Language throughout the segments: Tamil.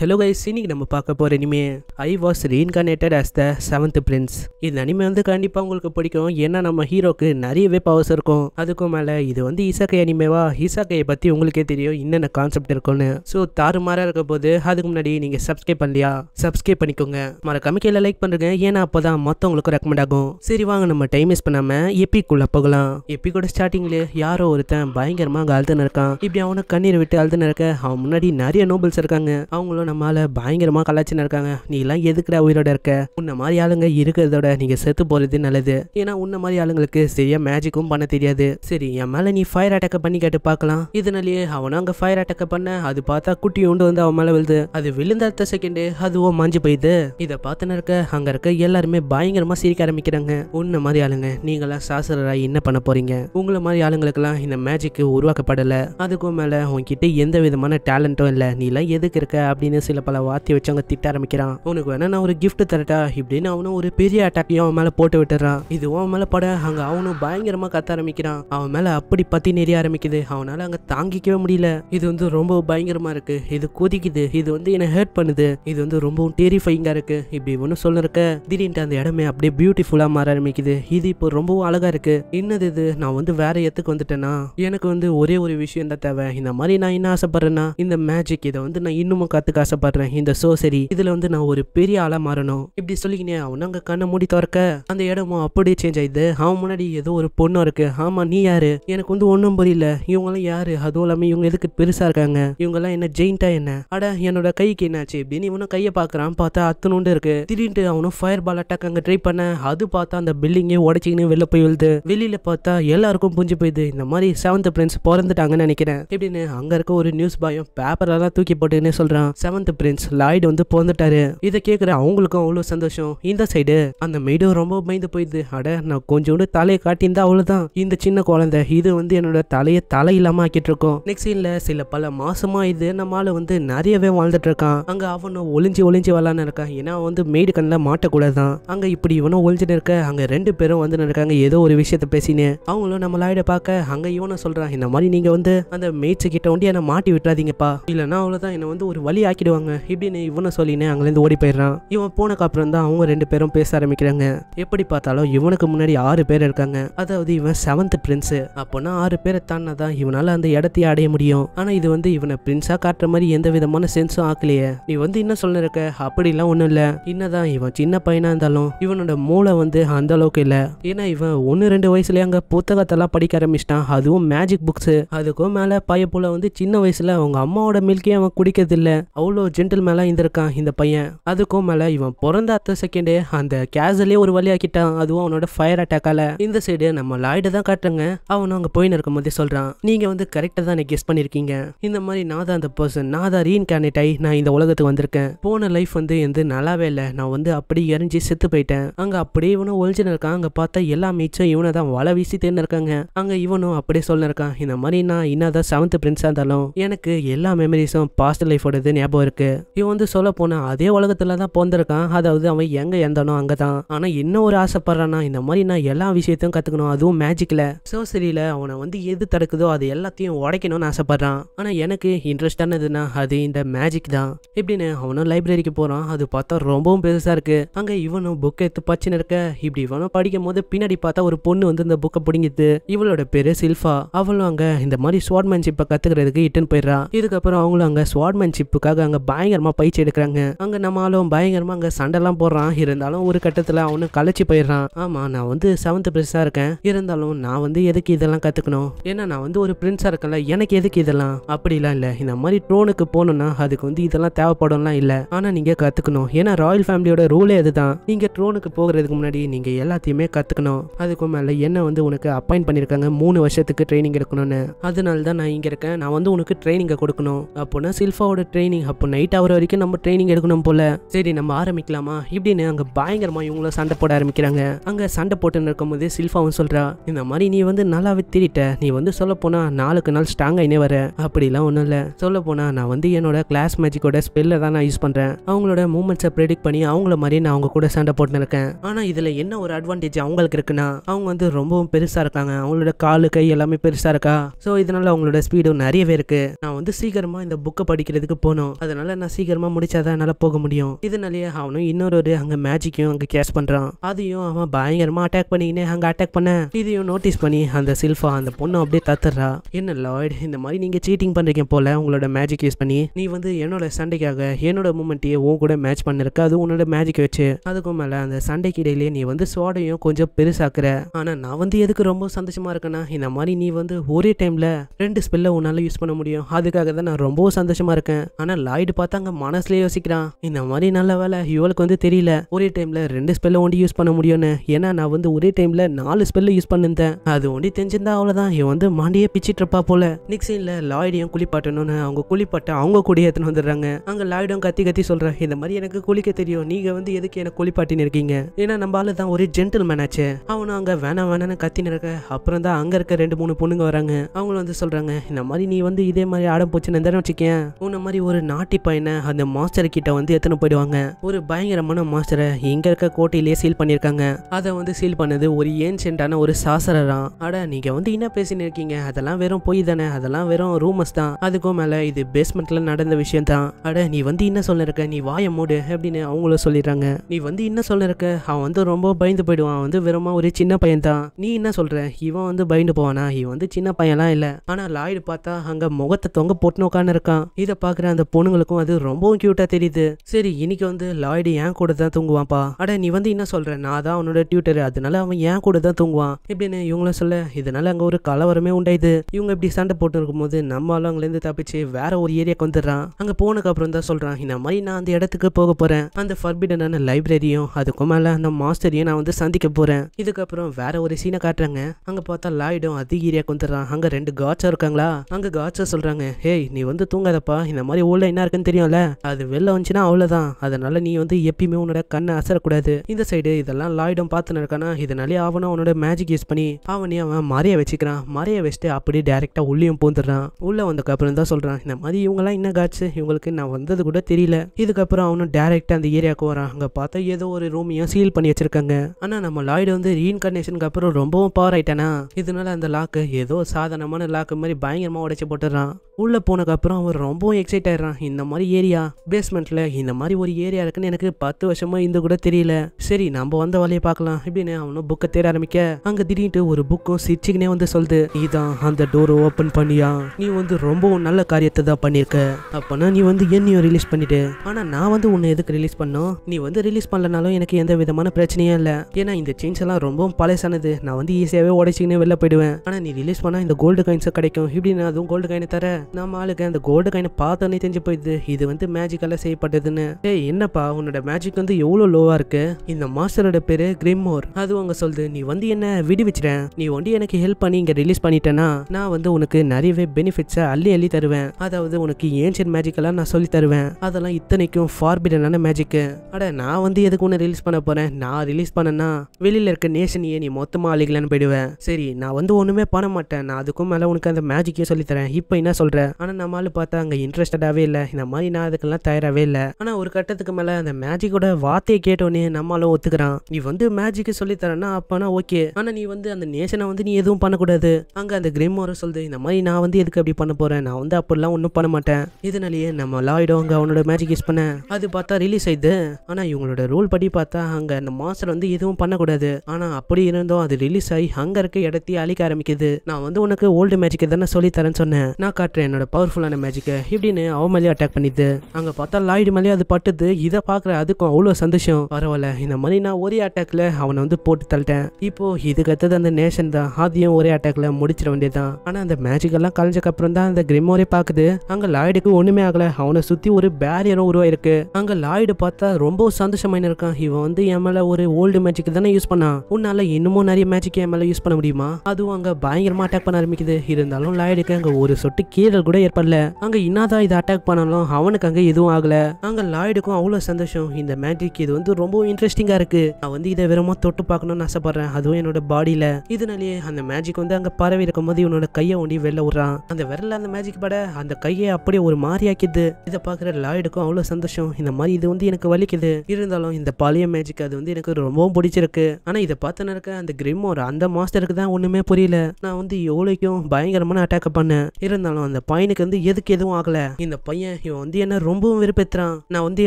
ஹலோ கைஸ் இன்னைக்கு நம்ம பார்க்க போகிற இனிமே I was reincarnated as the seventh prince இந்த அனிமே வந்து கண்டிப்பாக உங்களுக்கு பிடிக்கும் ஏன்னா நம்ம ஹீரோக்கு நிறையவே பவர்ஸ் இருக்கும் அதுக்கும் மேலே இது வந்து இசக்கை அனிமேவா இசக்கையை பற்றி உங்களுக்கே தெரியும் என்னென்ன கான்செப்ட் இருக்கும்னு ஸோ தாறுமாறாக இருக்க போது அதுக்கு முன்னாடி நீங்கள் சப்ஸ்கிரைப் பண்ணலையா சப்ஸ்கிரைப் பண்ணிக்கோங்க மறக்காம கீழே லைக் பண்ணுறேங்க ஏன்னா அப்போ தான் மற்றவங்களுக்கும் ரெக்கமெண்ட் ஆகும் சரி வாங்க நம்ம டைம் மிஸ் பண்ணாமல் எப்பிக்குள்ளே போகலாம் எப்பிக்கோட ஸ்டார்டிங்கில் யாரோ ஒருத்தன் பயங்கரமாக அழுதுன்னு இருக்கான் இப்படி அவனை கண்ணீர் விட்டு அழுதுன்னு இருக்க அவன் முன்னாடி நிறைய நோபல்ஸ் இருக்காங்க அவங்களும் நம்மால பயங்கரமாக கலாச்சின்னு இருக்காங்க நீ எல்லாம் எதுக்குடா உயிரோட இருக்க உன்ன மாதிரி ஆளுங்க இருக்கிறதோட நீங்கள் செத்து போகிறது நல்லது ஏன்னா உன்ன மாதிரி ஆளுங்களுக்கு சரியா மேஜிக்கும் பண்ண தெரியாது சரி என் மேலே நீ ஃபயர் அட்டாக் பண்ணி கேட்டு பார்க்கலாம் இதனாலேயே அவனும் அங்கே ஃபயர் அட்டாக் பண்ண அது பார்த்தா குட்டி உண்டு வந்து அவன் மேலே விழுது அது விழுந்த அடுத்த செகண்டு அதுவும் மாஞ்சு போயிது இதை பார்த்துன்னு இருக்க அங்கே இருக்க எல்லாருமே பயங்கரமாக சிரிக்க ஆரம்பிக்கிறாங்க உன்ன மாதிரி ஆளுங்க நீங்களாம் சாசரராய் என்ன பண்ண போறீங்க உங்களை மாதிரி ஆளுங்களுக்கெல்லாம் இந்த மேஜிக் உருவாக்கப்படலை அதுக்கும் மேலே உன்கிட்ட எந்த விதமான டேலண்ட்டும் இல்லை எல்லாம் எதுக்கு இருக்க அப்படின்னு சில பல வாத்தி வச்சு அவங்க திட்ட ஆரம்பிக்கிறான் உனக்கு வேணா நான் ஒரு கிஃப்ட் தரட்டா இப்படின்னு அவனும் ஒரு பெரிய அட்டாக்கையும் அவன் மேலே போட்டு விட்டுறான் இது அவன் மேலே பட அங்கே அவனும் பயங்கரமாக கத்த ஆரம்பிக்கிறான் அவன் மேலே அப்படி பத்தி நெறிய ஆரம்பிக்குது அவனால அங்கே தாங்கிக்கவே முடியல இது வந்து ரொம்ப பயங்கரமாக இருக்கு இது கொதிக்குது இது வந்து என்னை ஹேர்ட் பண்ணுது இது வந்து ரொம்பவும் டெரிஃபைங்காக இருக்கு இப்படி ஒன்று சொல்லிருக்க திடீர்னு அந்த இடமே அப்படியே பியூட்டிஃபுல்லா மாற ஆரம்பிக்குது இது இப்போ ரொம்பவும் அழகா இருக்கு என்னது இது நான் வந்து வேற எத்துக்கு வந்துட்டேன்னா எனக்கு வந்து ஒரே ஒரு விஷயம் தான் தேவை இந்த மாதிரி நான் என்ன ஆசைப்படுறேன்னா இந்த மேஜிக் இதை வந்து நான் இன்னமும் கத்துக்க ஆசைப்படுறேன் இந்த சோசரி இதில் வந்து நான் ஒரு பெரிய ஆளா மாறணும் இப்படி சொல்லிக்கினே அவன் அங்கே கண்ணை மூடி திறக்க அந்த இடமும் அப்படியே சேஞ்ச் ஆயிடுது அவன் முன்னாடி ஏதோ ஒரு பொண்ணும் இருக்கு ஆமா நீ யாரு எனக்கு வந்து ஒன்றும் புரியல எல்லாம் யாரு அதுவும் இல்லாமல் இவங்க எதுக்கு பெருசா இருக்காங்க எல்லாம் என்ன ஜெயிண்டா என்ன அட என்னோட கைக்கு என்னாச்சு அப்படின்னு இவனும் கையை பாக்குறான் பார்த்தா அத்தனுண்டு இருக்கு திடீர்னு அவனும் ஃபயர் பால் அட்டாக் அங்கே ட்ரை பண்ண அது பார்த்தா அந்த பில்டிங்கே உடச்சிக்கின்னு வெளில போய் விழுது வெளியில பார்த்தா எல்லாருக்கும் புஞ்சு போயிடுது இந்த மாதிரி செவன்த் ஃப்ரெண்ட்ஸ் பிறந்துட்டாங்கன்னு நினைக்கிறேன் இப்படின்னு அங்கே இருக்க ஒரு நியூஸ் பாயும் பேப்பரெல்லாம் தூக்கி போட்டுன்னு சொல்கிறான் செவன்த் செவன்த் பிரின்ஸ் லாய்டு வந்து பிறந்துட்டாரு இதை கேட்குற அவங்களுக்கும் அவ்வளோ சந்தோஷம் இந்த சைடு அந்த மெய்டும் ரொம்ப பயந்து போயிடுது அட நான் கொஞ்சோண்டு தலையை காட்டியிருந்தா அவ்வளோதான் இந்த சின்ன குழந்தை இது வந்து என்னோட தலையை தலை இல்லாம ஆக்கிட்டு இருக்கோம் நெக்ஸ்ட் சீன்ல சில பல மாசமா இது நம்மால வந்து நிறையவே வாழ்ந்துட்டு இருக்கான் அங்க அவனும் ஒளிஞ்சு ஒளிஞ்சு வரலான்னு இருக்கான் ஏன்னா வந்து மெய்டு கண்ணில் மாட்டக்கூடாதான் அங்க இப்படி இவனும் ஒளிஞ்சுன்னு இருக்க அங்க ரெண்டு பேரும் வந்து நடக்காங்க ஏதோ ஒரு விஷயத்த பேசினேன் அவங்களும் நம்ம லாய்டை பார்க்க அங்க இவனை சொல்றான் இந்த மாதிரி நீங்க வந்து அந்த மேய்ச்சி கிட்ட ஒண்டி என்னை மாட்டி விட்டுறாதீங்கப்பா இல்லைன்னா அவ்வளோதான் என்னை வந்து ஒரு வழி ஆக்கி தாக்கிடுவாங்க இப்படின்னு இவனை சொல்லினே அங்கேருந்து ஓடி போயிடுறான் இவன் போனக்கு அப்புறம் தான் அவங்க ரெண்டு பேரும் பேச ஆரம்பிக்கிறாங்க எப்படி பார்த்தாலும் இவனுக்கு முன்னாடி ஆறு பேர் இருக்காங்க அதாவது இவன் செவன்த் பிரின்ஸு அப்போனா ஆறு பேரை தானே தான் இவனால் அந்த இடத்தையே அடைய முடியும் ஆனால் இது வந்து இவனை பிரின்ஸாக காட்டுற மாதிரி எந்த விதமான சென்ஸும் ஆக்கலையே நீ வந்து என்ன சொல்ல இருக்க அப்படிலாம் ஒன்றும் இல்லை என்னதான் இவன் சின்ன பையனாக இருந்தாலும் இவனோட மூளை வந்து அந்த அளவுக்கு இல்லை ஏன்னா இவன் ஒன்று ரெண்டு வயசுலேயே அங்கே புத்தகத்தெல்லாம் படிக்க ஆரம்பிச்சிட்டான் அதுவும் மேஜிக் புக்ஸு அதுக்கும் மேலே போல வந்து சின்ன வயசில் அவங்க அம்மாவோட மில்கே அவன் குடிக்கிறதில்ல அவ அவ்வளோ ஜென்டில் மேலே இருந்திருக்கான் இந்த பையன் அதுக்கும் மேலே இவன் பிறந்த அத்த செகண்டே அந்த கேசலே ஒரு வழியாக்கிட்டான் அதுவும் அவனோட ஃபயர் அட்டாக்கால இந்த சைடு நம்ம லாய்டு தான் காட்டுறேங்க அவனும் அங்கே போயின்னு இருக்கும் போதே சொல்கிறான் நீங்கள் வந்து கரெக்டாக தான் கெஸ் பண்ணியிருக்கீங்க இந்த மாதிரி நான் தான் அந்த பர்சன் நான் தான் ரீஇன்கார்னேட் ஆகி நான் இந்த உலகத்துக்கு வந்திருக்கேன் போன லைஃப் வந்து எந்த நல்லாவே இல்லை நான் வந்து அப்படி எரிஞ்சு செத்து போயிட்டேன் அங்கே அப்படியே இவனும் ஒழிஞ்சுன்னு இருக்கான் அங்கே பார்த்தா எல்லா மீச்சும் இவனை தான் வலை வீசி தேர்ந்து இருக்காங்க அங்கே இவனும் அப்படியே சொல்லிருக்கான் இந்த மாதிரி நான் இன்னாதான் செவன்த் பிரின்ஸாக இருந்தாலும் எனக்கு எல்லா மெமரிஸும் பாஸ்ட் லைஃபோடது ஞாபகம் போயிருக்கு இவன் வந்து சொல்ல போனா அதே உலகத்துல தான் பிறந்திருக்கான் அதாவது அவன் எங்க இறந்தானோ அங்கதான் ஆனா என்ன ஒரு ஆசைப்படுறானா இந்த மாதிரி நான் எல்லா விஷயத்தையும் கத்துக்கணும் அதுவும் மேஜிக்ல சர்சரியில அவனை வந்து எது தடுக்குதோ அது எல்லாத்தையும் உடைக்கணும்னு ஆசைப்படுறான் ஆனா எனக்கு இன்ட்ரெஸ்டானதுன்னா அது இந்த மேஜிக் தான் இப்படின்னு அவனும் லைப்ரரிக்கு போறான் அது பார்த்தா ரொம்பவும் பெருசா இருக்கு அங்க இவனும் புக் எடுத்து பச்சுன்னு இருக்க இப்படி இவனும் படிக்கும் போது பின்னாடி பார்த்தா ஒரு பொண்ணு வந்து இந்த புக்கை பிடிங்கிது இவளோட பேரு சில்ஃபா அவளும் அங்க இந்த மாதிரி ஸ்வாட்மேன்ஷிப்பை கத்துக்கிறதுக்கு இட்டுன்னு போயிடுறான் இதுக்கப்புறம் அவங்களும் அங்க ஸ்வாட்மேன்ஷிப்புக்காக அங்கே பயங்கரமாக பயிற்சி எடுக்கிறாங்க அங்கே நம்மளும் பயங்கரமாக அங்கே சண்டைலாம் போடுறான் இருந்தாலும் ஒரு கட்டத்தில் அவனும் கலைச்சி போயிடுறான் ஆமாம் நான் வந்து செவன்த் பிரின்ஸாக இருக்கேன் இருந்தாலும் நான் வந்து எதுக்கு இதெல்லாம் கற்றுக்கணும் ஏன்னா நான் வந்து ஒரு பிரின்ஸா இருக்கல எனக்கு எதுக்கு இதெல்லாம் அப்படிலாம் இல்லை இந்த மாதிரி ட்ரோனுக்கு போகணும்னா அதுக்கு வந்து இதெல்லாம் தேவைப்படும்லாம் இல்லை ஆனால் நீங்கள் கற்றுக்கணும் ஏன்னா ராயல் ஃபேமிலியோட ரூலே அதுதான் நீங்க ட்ரோனுக்கு போகிறதுக்கு முன்னாடி நீங்கள் எல்லாத்தையுமே கற்றுக்கணும் அதுக்கு மேலே என்ன வந்து உனக்கு அப்பாயிண்ட் பண்ணியிருக்காங்க மூணு வருஷத்துக்கு ட்ரைனிங் எடுக்கணும்னு அதனால தான் நான் இங்கே இருக்கேன் நான் வந்து உனக்கு ட்ரைனிங்கை கொடுக்கணும் அப்போனா சில்ஃபாவோட ட்ரைனிங் அப்போ நைட் ஆகிற வரைக்கும் நம்ம ட்ரைனிங் எடுக்கணும் போல் சரி நம்ம ஆரம்பிக்கலாமா இப்படின்னு அங்கே பயங்கரமாக இவங்களும் சண்டை போட ஆரம்பிக்கிறாங்க அங்கே சண்டை போட்டுன்னு இருக்கும்போது சில்ஃபாவும் சொல்கிறா இந்த மாதிரி நீ வந்து நல்லாவே திரிட்ட நீ வந்து சொல்ல போனால் நாளுக்கு நாள் ஸ்ட்ராங்காகினே வர அப்படிலாம் ஒன்றும் இல்லை சொல்ல போனால் நான் வந்து என்னோட கிளாஸ் மேஜிக்கோட ஸ்பெல்லை தான் நான் யூஸ் பண்ணுறேன் அவங்களோட மூமெண்ட்ஸை ப்ரெடிக்ட் பண்ணி அவங்கள மாதிரி நான் அவங்க கூட சண்டை போட்டுன்னு இருக்கேன் ஆனால் இதில் என்ன ஒரு அட்வான்டேஜ் அவங்களுக்கு இருக்குன்னா அவங்க வந்து ரொம்பவும் பெருசாக இருக்காங்க அவங்களோட காலு கை எல்லாமே பெருசாக இருக்கா ஸோ இதனால் அவங்களோட ஸ்பீடும் நிறையவே இருக்குது நான் வந்து சீக்கிரமாக இந்த புக்கை படிக்கிறதுக்கு போகணும் அதனால நான் சீக்கிரமாக முடிச்சா தான் என்னால் போக முடியும் இதனாலேயே அவனும் இன்னொரு அங்கே மேஜிக்கையும் அங்கே கேஷ் பண்ணுறான் அதையும் அவன் பயங்கரமாக அட்டாக் பண்ணிக்கினே அங்கே அட்டாக் பண்ண இதையும் நோட்டீஸ் பண்ணி அந்த சில்ஃபா அந்த பொண்ணு அப்படியே தத்துறா என்ன லாய்டு இந்த மாதிரி நீங்கள் சீட்டிங் பண்ணுறீங்க போல் உங்களோட மேஜிக் யூஸ் பண்ணி நீ வந்து என்னோட சண்டைக்காக என்னோட மூமெண்ட்டையே உன் கூட மேட்ச் பண்ணிருக்க அது உன்னோட மேஜிக் வச்சு அதுக்கும் மேலே அந்த சண்டைக்கு இடையிலேயே நீ வந்து சோடையும் கொஞ்சம் பெருசாக்குற ஆனால் நான் வந்து எதுக்கு ரொம்ப சந்தோஷமாக இருக்கேன்னா இந்த மாதிரி நீ வந்து ஒரே டைமில் ரெண்டு ஸ்பெல்ல உன்னால் யூஸ் பண்ண முடியும் அதுக்காக தான் நான் ரொம்ப சந்தோஷமாக இருக்கேன் ஆனால் ராய்டு பார்த்து அங்க மனசுல யோசிக்கிறான் இந்த மாதிரி நல்ல வேலை இவளுக்கு வந்து தெரியல ஒரே டைம்ல ரெண்டு ஸ்பெல்ல ஒண்டி யூஸ் பண்ண முடியும்னு ஏன்னா நான் வந்து ஒரே டைம்ல நாலு ஸ்பெல்ல யூஸ் பண்ணிருந்தேன் அது ஒண்டி தெரிஞ்சிருந்தா அவ்வளவுதான் இவன் வந்து மாண்டியே பிச்சிட்டு இருப்பா போல நிக்ஸின்ல லாய்டையும் குளிப்பாட்டணும்னு அவங்க குளிப்பாட்ட அவங்க கூட ஏத்துன்னு வந்துடுறாங்க அங்க லாய்டும் கத்தி கத்தி சொல்றேன் இந்த மாதிரி எனக்கு குளிக்க தெரியும் நீங்க வந்து எதுக்கு எனக்கு குளிப்பாட்டின்னு இருக்கீங்க ஏன்னா நம்ம ஆளுதான் தான் ஒரு ஜென்டில் மேனாச்சு அவனும் அங்க வேணாம் வேணாம்னு கத்தின்னு இருக்க அப்புறம் தான் அங்க இருக்க ரெண்டு மூணு பொண்ணுங்க வராங்க அவங்களும் வந்து சொல்றாங்க இந்த மாதிரி நீ வந்து இதே மாதிரி ஆடம் போச்சுன்னு தானே வச்சுக்கேன் உன்ன மாதிரி ஒரு நாட்டு குட்டி பையனை அந்த மாஸ்டர் கிட்ட வந்து எத்தனை போயிடுவாங்க ஒரு பயங்கரமான மாஸ்டரை இங்க இருக்க கோட்டையிலேயே சீல் பண்ணியிருக்காங்க அதை வந்து சீல் பண்ணது ஒரு ஏன்சென்டான ஒரு சாசரரா அட நீங்க வந்து என்ன பேசின்னு இருக்கீங்க அதெல்லாம் வெறும் பொய் தானே அதெல்லாம் வெறும் ரூமர்ஸ் தான் அதுக்கும் மேல இது பேஸ்மெண்ட்ல நடந்த விஷயம் தான் அட நீ வந்து என்ன சொல்ல இருக்க நீ வாய மூடு அப்படின்னு அவங்கள சொல்லிடுறாங்க நீ வந்து என்ன சொல்ல இருக்க அவன் வந்து ரொம்ப பயந்து போயிடுவான் வந்து வெறுமா ஒரு சின்ன பையன் தான் நீ என்ன சொல்ற இவன் வந்து பயந்து போவானா இவன் வந்து சின்ன பையன்லாம் இல்ல ஆனா லாய்டு பார்த்தா அங்க முகத்தை தொங்க போட்டு உட்கார்ந்து இருக்கான் இதை பாக்குற அந்த பொண்ணு பொண்ணுங்களுக்கும் அது ரொம்பவும் கியூட்டா தெரியுது சரி இன்னைக்கு வந்து லாய்டு என் கூட தான் தூங்குவான்ப்பா அட நீ வந்து என்ன சொல்ற நான் தான் அவனோட டியூட்டர் அதனால அவன் என் கூட தான் தூங்குவான் இப்படின்னு இவங்கள சொல்ல இதனால அங்க ஒரு கலவரமே உண்டாயுது இவங்க இப்படி சண்டை போட்டு இருக்கும்போது நம்ம ஆளும் அங்கிருந்து தப்பிச்சு வேற ஒரு ஏரியாக்கு வந்துடுறான் அங்க போனதுக்கு அப்புறம் தான் சொல்றான் இந்த மாதிரி நான் அந்த இடத்துக்கு போக போறேன் அந்த ஃபர்பிடனான லைப்ரரியும் அதுக்கும் மேல அந்த மாஸ்டரையும் நான் வந்து சந்திக்க போறேன் இதுக்கப்புறம் வேற ஒரு சீனை காட்டுறாங்க அங்க பார்த்தா லாய்டும் அது ஏரியாக்கு வந்துடுறான் அங்க ரெண்டு காட்சா இருக்காங்களா அங்க காட்சா சொல்றாங்க ஹேய் நீ வந்து தூங்காதப்பா இந்த மாதிரி ஓன்லைன் என்ன இருக்குன்னு தெரியும்ல அது வெளில வந்துச்சுன்னா அவ்வளவுதான் அதனால நீ வந்து எப்பயுமே உன்னோட கண்ணை அசரக்கூடாது இந்த சைடு இதெல்லாம் லாய்டும் பார்த்து நடக்கானா இதனாலே அவனும் அவனோட மேஜிக் யூஸ் பண்ணி அவனே அவன் மறைய வச்சுக்கிறான் மறைய வச்சுட்டு அப்படியே டேரெக்டாக உள்ளேயும் பூந்துடுறான் உள்ளே அப்புறம் தான் சொல்கிறான் இந்த மாதிரி எல்லாம் என்ன காச்சு இவங்களுக்கு நான் வந்தது கூட தெரியல இதுக்கப்புறம் அவனும் டேரெக்டாக அந்த ஏரியாவுக்கு வரான் அங்கே பார்த்தா ஏதோ ஒரு ரூமையும் சீல் பண்ணி வச்சிருக்காங்க ஆனா நம்ம லாய்டு வந்து ரீஇன்கர்னேஷனுக்கு அப்புறம் ரொம்பவும் பவர் ஆயிட்டானா இதனால அந்த லாக்கு ஏதோ சாதாரணமான லாக்கு மாதிரி பயங்கரமாக உடைச்சி போட்டுறான் உள்ளே போனக்கப்புறம் அவன் ரொம்பவும் எக்ஸைட் ஆயிடுறான் இந்த மாதிரி ஏரியா பேஸ்மெண்ட்ல இந்த மாதிரி ஒரு ஏரியா இருக்குன்னு எனக்கு பத்து வருஷமா இந்த கூட தெரியல சரி நம்ம வந்த வேலையை பார்க்கலாம் இப்படின்னு அவனும் புக்கை தேட ஆரம்பிக்க அங்க திடீர்னு ஒரு புக்கும் சிரிச்சுக்கினே வந்து சொல்லுது நீ தான் அந்த டோரை ஓப்பன் பண்ணியா நீ வந்து ரொம்பவும் நல்ல காரியத்தை தான் பண்ணியிருக்க அப்பனா நீ வந்து என்னையும் ரிலீஸ் பண்ணிட்டு ஆனா நான் வந்து உன்னை எதுக்கு ரிலீஸ் பண்ணோம் நீ வந்து ரிலீஸ் பண்ணலனாலும் எனக்கு எந்த விதமான பிரச்சனையும் இல்லை ஏன்னா இந்த செயின்ஸ் எல்லாம் ரொம்பவும் பழசானது நான் வந்து ஈஸியாகவே உடைச்சிக்கினே வெளில போயிடுவேன் ஆனால் நீ ரிலீஸ் பண்ணால் இந்த கோல்டு காயின்ஸ் கிடைக்கும் இப்படின்னு அதுவும் கோல்டு காயினை தர நம்ம ஆளுக்கு அந்த கோல்டு காயினை பார்த்தோன்னே தெரிஞ்சு போய் இது இது வந்து மேஜிக்கால செய்யப்பட்டதுன்னு ஏ என்னப்பா உன்னோட மேஜிக் வந்து எவ்வளோ லோவா இருக்கு இந்த மாஸ்டரோட பேரு கிரிமோர் அது அவங்க சொல்லுது நீ வந்து என்ன விடுவிச்சிட்டேன் நீ வந்து எனக்கு ஹெல்ப் பண்ணி இங்க ரிலீஸ் பண்ணிட்டேன்னா நான் வந்து உனக்கு நிறையவே பெனிஃபிட்ஸை அள்ளி அள்ளி தருவேன் அதாவது உனக்கு ஏன்ஷியன் மேஜிக்கெல்லாம் நான் சொல்லி தருவேன் அதெல்லாம் இத்தனைக்கும் ஃபார்பிடனான மேஜிக்கு அட நான் வந்து எதுக்கு ஒன்று ரிலீஸ் பண்ண போறேன் நான் ரிலீஸ் பண்ணனா வெளியில இருக்க நேஷனையே நீ மொத்தமாக அழிக்கலன்னு போயிடுவேன் சரி நான் வந்து ஒன்றுமே பண்ண மாட்டேன் நான் அதுக்கும் மேலே உனக்கு அந்த மேஜிக்கே தரேன் இப்போ என்ன சொல்கிறேன் ஆனால் நம்மளால பார்த்தா அங்கே இன்ட்ரெஸ்டடாகவே இல்லை இந்த மாதிரி நான் அதுக்கெல்லாம் தயாராகவே இல்லை ஆனால் ஒரு கட்டத்துக்கு மேலே அந்த மேஜிக்கோட வார்த்தையை கேட்டோன்னே நம்மளும் ஒத்துக்கிறான் நீ வந்து மேஜிக்கு தரேன்னா அப்போனா ஓகே ஆனால் நீ வந்து அந்த நேஷனை வந்து நீ எதுவும் பண்ணக்கூடாது அங்கே அந்த கிரிமோரை சொல்லுது இந்த மாதிரி நான் வந்து எதுக்கு அப்படி பண்ண போகிறேன் நான் வந்து அப்படிலாம் ஒன்றும் பண்ண மாட்டேன் இதனாலேயே நம்ம லாயிடும் அங்கே அவனோட மேஜிக் யூஸ் பண்ண அது பார்த்தா ரிலீஸ் ஆயிடுது ஆனால் இவங்களோட ரூல் படி பார்த்தா அங்கே அந்த மாஸ்டர் வந்து எதுவும் பண்ணக்கூடாது ஆனால் அப்படி இருந்தோம் அது ரிலீஸ் ஆகி அங்கே இருக்க இடத்தையே அழிக்க ஆரம்பிக்குது நான் வந்து உனக்கு ஓல்டு மேஜிக்கை தானே சொல்லித்தரேன்னு சொன்னேன் நான் காட்டுறேன் என்னோட பவர்ஃபுல்லான மேஜிக்கை இப்படின்னு அவமலையா அட்டாக் பண்ணிது அங்கே பார்த்தா லாய்டு மேலேயே அது பட்டுது இதை பார்க்குற அதுக்கும் அவ்வளோ சந்தோஷம் பரவாயில்ல இந்த மாதிரி நான் ஒரே அட்டாக்ல அவனை வந்து போட்டு தள்ளிட்டேன் இப்போ இதுக்கு அடுத்தது அந்த நேஷன் தான் அதையும் ஒரே அட்டாக்ல முடிச்சிட வேண்டியதுதான் ஆனால் அந்த மேஜிக் எல்லாம் கலைஞ்சக்கு அப்புறம் தான் அந்த கிரிமோரே பார்க்குது அங்கே லாய்டுக்கு ஒன்றுமே ஆகலை அவனை சுற்றி ஒரு பேரியரும் உருவாயிருக்கு அங்கே லாய்டு பார்த்தா ரொம்ப சந்தோஷமாயின்னு இருக்கான் இவன் வந்து என் மேலே ஒரு ஓல்டு மேஜிக் தானே யூஸ் பண்ணான் உன்னால இன்னமும் நிறைய மேஜிக் என் மேலே யூஸ் பண்ண முடியுமா அதுவும் அங்கே பயங்கரமாக அட்டாக் பண்ண ஆரம்பிக்குது இருந்தாலும் லாய்டுக்கு அங்கே ஒரு சொட்டு கீழல் கூட ஏற்படல அங்கே இன்னாதான் இதை அட்டாக் பண்ணணும் இருந்தாலும் அவனுக்கு அங்கே எதுவும் ஆகலை அங்கே லாய்டுக்கும் அவ்வளோ சந்தோஷம் இந்த மேஜிக் இது வந்து ரொம்ப இன்ட்ரெஸ்டிங்காக இருக்குது நான் வந்து இதை விரமாக தொட்டு பார்க்கணும்னு ஆசைப்பட்றேன் அதுவும் என்னோட பாடியில் இதனாலேயே அந்த மேஜிக் வந்து அங்கே பரவி இருக்கும் போது இவனோட கையை ஒண்டி வெளில விடுறான் அந்த விரல அந்த மேஜிக் பட அந்த கையை அப்படியே ஒரு மாறியாக்கிது இதை பார்க்குற லாய்டுக்கும் அவ்வளோ சந்தோஷம் இந்த மாதிரி இது வந்து எனக்கு வலிக்குது இருந்தாலும் இந்த பழைய மேஜிக் அது வந்து எனக்கு ரொம்பவும் பிடிச்சிருக்கு ஆனால் இதை பார்த்துன்னு இருக்க அந்த ஒரு அந்த மாஸ்டருக்கு தான் ஒன்றுமே புரியல நான் வந்து எவ்வளோக்கும் பயங்கரமான அட்டாக் பண்ணேன் இருந்தாலும் அந்த பையனுக்கு வந்து எதுக்கு எதுவும் ஆகலை இந்த பையன் இவன் வந்து என்ன ரொம்பவும் விருப்பத்துறான் நான் வந்து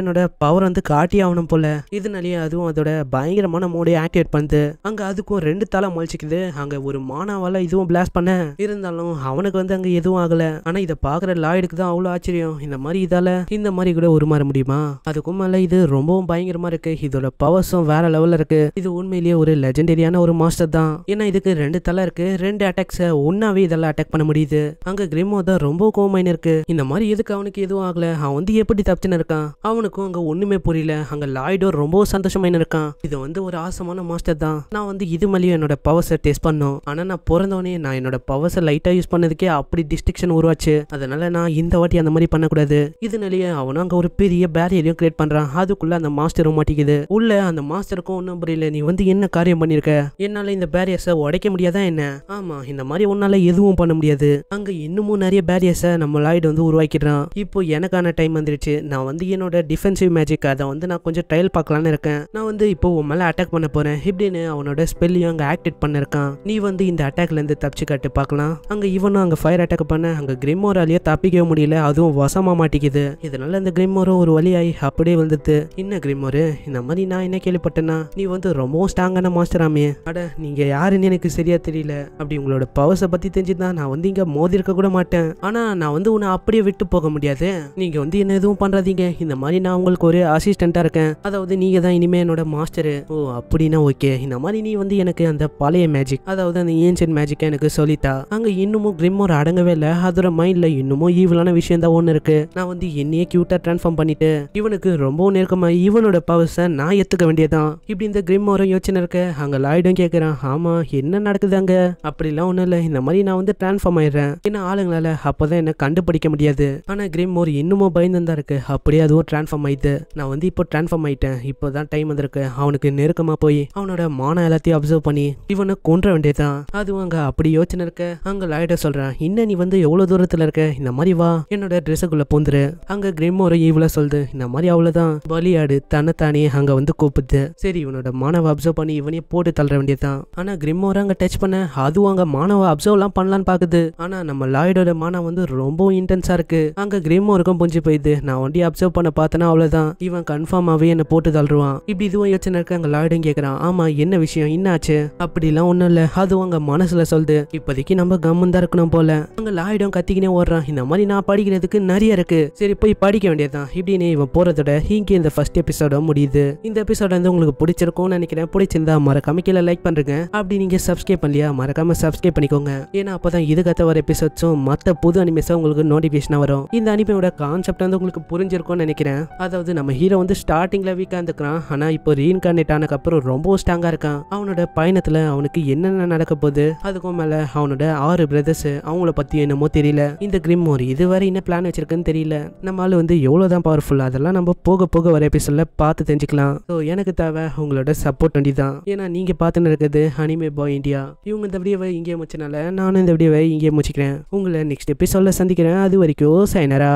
என்னோட பவர் வந்து காட்டி ஆகணும் போல இதனாலேயே அதுவும் அதோட பயங்கரமான மூடையை ஆக்டிவேட் பண்ணுது அங்க அதுக்கும் ரெண்டு தலை முயற்சிக்குது அங்க ஒரு மானாவால இதுவும் பிளாஸ்ட் பண்ண இருந்தாலும் அவனுக்கு வந்து அங்க எதுவும் ஆகல ஆனா இதை பாக்குற லாய்டுக்கு தான் அவ்வளவு ஆச்சரியம் இந்த மாதிரி இதால இந்த மாதிரி கூட உருமாற முடியுமா அதுக்கும் மேல இது ரொம்பவும் பயங்கரமா இருக்கு இதோட பவர்ஸும் வேற லெவல்ல இருக்கு இது உண்மையிலேயே ஒரு லெஜெண்டரியான ஒரு மாஸ்டர் தான் ஏன்னா இதுக்கு ரெண்டு தலை இருக்கு ரெண்டு அட்டாக்ஸை ஒன்னாவே இதெல்லாம் அட்டாக் பண்ண முடியுது அங்க கிரிமோ தான் ரொம்ப கோமாயின் இருக்கு இந்த மாதிரி எதுக்கு அவனுக்கு எதுவும் ஒன்றும் ஆகல அவன் வந்து எப்படி தப்பிச்சுனு இருக்கான் அவனுக்கும் அங்கே ஒன்றுமே புரியல அங்கே லாய்டோ ரொம்ப சந்தோஷமாயின்னு இருக்கான் இது வந்து ஒரு ஆசமான மாஸ்டர் தான் நான் வந்து இது மேலேயும் என்னோட பவர்ஸை டெஸ்ட் பண்ணோம் ஆனால் நான் பிறந்தவனே நான் என்னோட பவர்ஸை லைட்டாக யூஸ் பண்ணதுக்கே அப்படி டிஸ்ட்ரிக்ஷன் உருவாச்சு அதனால நான் இந்த வாட்டி அந்த மாதிரி பண்ணக்கூடாது இதனாலேயே அவனும் அங்கே ஒரு பெரிய பேரியரையும் கிரியேட் பண்ணுறான் அதுக்குள்ளே அந்த மாஸ்டரும் மாட்டிக்குது உள்ள அந்த மாஸ்டருக்கும் ஒன்றும் புரியல நீ வந்து என்ன காரியம் பண்ணியிருக்க என்னால் இந்த பேரியர்ஸை உடைக்க முடியாதா என்ன ஆமாம் இந்த மாதிரி உன்னால் எதுவும் பண்ண முடியாது அங்கே இன்னமும் நிறைய பேரியர்ஸை நம்ம லாய்டு வந்து உருவாக்கிடுறான் இப்போ இப்போ எனக்கான டைம் வந்துடுச்சு நான் வந்து என்னோட டிஃபென்சிவ் மேஜிக் அதை வந்து நான் கொஞ்சம் ட்ரையல் பார்க்கலான்னு இருக்கேன் நான் வந்து இப்போ உன் மேலே அட்டாக் பண்ண போகிறேன் இப்படின்னு அவனோட ஸ்பெல்லையும் அங்கே ஆக்டிவேட் பண்ணிருக்கான் நீ வந்து இந்த அட்டாக்லேருந்து தப்பிச்சு காட்டு பார்க்கலாம் அங்கே இவனும் அங்கே ஃபயர் அட்டாக் பண்ண அங்கே கிரிமோராலேயே தப்பிக்கவே முடியல அதுவும் வசமாக மாட்டிக்குது இதனால அந்த கிரிமோரும் ஒரு வழியாகி அப்படியே வந்துட்டு என்ன கிரிமோரு இந்த மாதிரி நான் என்ன கேள்விப்பட்டேன்னா நீ வந்து ரொம்பவும் ஸ்ட்ராங்கான மாஸ்டராமே அட நீங்கள் யாருன்னு எனக்கு சரியா தெரியல அப்படி உங்களோட பவர்ஸை பற்றி தெரிஞ்சுதான் நான் வந்து இங்கே மோதி இருக்க கூட மாட்டேன் ஆனால் நான் வந்து உன்னை அப்படியே விட்டு போக முடியாது நீங்க வந்து என்ன எதுவும் பண்றாதீங்க இந்த மாதிரி நான் உங்களுக்கு ஒரு அசிஸ்டண்டா இருக்கேன் அதாவது நீங்க தான் இனிமே என்னோட மாஸ்டர் ஓ அப்படின்னா ஓகே இந்த மாதிரி நீ வந்து எனக்கு அந்த பழைய மேஜிக் அதாவது அந்த ஏன்ஷியன் மேஜிக்கை எனக்கு சொல்லித்தா அங்க இன்னமும் கிரிம்மோர் அடங்கவே இல்லை அதோட மைண்ட்ல இன்னமும் ஈவலான விஷயம் தான் ஒண்ணு இருக்கு நான் வந்து என்னையே கியூட்டா டிரான்ஸ்ஃபார்ம் பண்ணிட்டு இவனுக்கு ரொம்ப நெருக்கமா இவனோட பவர்ஸ் நான் ஏத்துக்க வேண்டியதான் இப்படி இந்த கிரிம்மோரம் யோசனை இருக்கு அங்க லாய்டும் கேட்கறான் ஆமா என்ன நடக்குது அங்க அப்படிலாம் ஒன்றும் இல்லை இந்த மாதிரி நான் வந்து டிரான்ஸ்ஃபார்ம் ஆயிடுறேன் ஏன்னா ஆளுங்களால அப்போதான் என்ன கண்டுபிடிக்க முடியாது ஆனா கிரிம்மோர் ஒரு இன்னுமோ பயந்து தான் அப்படியே அதுவும் டிரான்ஸ்ஃபார்ம் ஆயிட்டு நான் வந்து இப்போ டிரான்ஸ்ஃபார்ம் ஆயிட்டேன் இப்போதான் டைம் வந்திருக்கு அவனுக்கு நெருக்கமாக போய் அவனோட மான எல்லாத்தையும் அப்சர்வ் பண்ணி இவனை கொன்ற வேண்டியதான் அதுவும் அங்கே அப்படி யோசனை இருக்க அங்கே லாய்ட சொல்கிறேன் இன்னும் நீ வந்து எவ்வளோ தூரத்தில் இருக்க இந்த மாதிரி வா என்னோட ட்ரெஸ்ஸுக்குள்ளே பூந்துரு அங்கே கிரிமோரை இவ்வளோ சொல்லுது இந்த மாதிரி அவ்வளோதான் பலியாடு தன்னைத்தானே அங்கே வந்து கூப்பிடுது சரி இவனோட மாணவ அப்சர்வ் பண்ணி இவனையே போட்டு தள்ளுற வேண்டியதான் ஆனால் கிரிமோரை அங்கே டச் பண்ண அதுவும் அங்கே அப்சர்வ் எல்லாம் பண்ணலான்னு பார்க்குது ஆனால் நம்ம லாய்டோட மானம் வந்து ரொம்ப இன்டென்ஸாக இருக்குது அங்கே கிரிமோ பக்கமும் இருக்கும் புஞ்சு போயிது நான் ஒண்டி அப்சர்வ் பண்ண பார்த்தனா அவ்வளவுதான் இவன் கன்ஃபார்மாகவே என்னை போட்டு தள்ளுவான் இப்படி இதுவும் யோசனை இருக்க அங்க லாய்டும் கேக்குறான் ஆமா என்ன விஷயம் என்னாச்சு அப்படிலாம் ஒண்ணும் இல்ல அது உங்க மனசுல சொல்லுது இப்போதைக்கு நம்ம கம்மன் தான் இருக்கணும் போல அங்கே லாய்டும் கத்திக்கினே ஓடுறான் இந்த மாதிரி நான் படிக்கிறதுக்கு நிறைய இருக்கு சரி போய் படிக்க வேண்டியதுதான் இப்படின்னு இவன் போறதோட இங்கே இந்த ஃபர்ஸ்ட் எபிசோட முடியுது இந்த எபிசோட வந்து உங்களுக்கு பிடிச்சிருக்கும்னு நினைக்கிறேன் பிடிச்சிருந்தா மறக்காம கீழே லைக் பண்ணுறேங்க அப்படி நீங்க சப்ஸ்கிரைப் பண்ணலையா மறக்காம சப்ஸ்கிரைப் பண்ணிக்கோங்க ஏன்னா அப்போ தான் கத்த வர எபிசோட்ஸும் மற்ற புது அனிமேஸும் உங்களுக்கு நோட்டிஃபிகேஷனாக வரும் இந்த அனிமே படத்தோட கான்செப்ட் வந்து உங்களுக்கு புரிஞ்சிருக்கும்னு நினைக்கிறேன் அதாவது நம்ம ஹீரோ வந்து ஸ்டார்டிங்கில் வீக்கா இருந்துக்கிறான் ஆனால் இப்போ ஆனக்கு ஆனதுக்கப்புறம் ரொம்ப ஸ்ட்ராங்காக இருக்கான் அவனோட பயணத்தில் அவனுக்கு என்னென்ன நடக்க போகுது அதுக்கும் மேலே அவனோட ஆறு பிரதர்ஸ் அவங்கள பற்றி என்னமோ தெரியல இந்த கிரிம் ஒரு இதுவரை என்ன பிளான் வச்சிருக்குன்னு தெரியல நம்ம ஆள் வந்து எவ்வளோ தான் பவர்ஃபுல் அதெல்லாம் நம்ம போக போக வர எபிசோட்ல பார்த்து தெரிஞ்சுக்கலாம் ஸோ எனக்கு தேவை உங்களோட சப்போர்ட் வண்டி தான் ஏன்னா நீங்கள் பார்த்துன்னு இருக்கிறது ஹனிமே பாய் இந்தியா இவங்க இந்த வீடியோவை இங்கே முடிச்சனால நானும் இந்த வீடியோவை இங்கே முடிச்சுக்கிறேன் உங்களை நெக்ஸ்ட் எபிசோட்ல சந்திக்கிறேன் அது வரைக்கும் சைனரா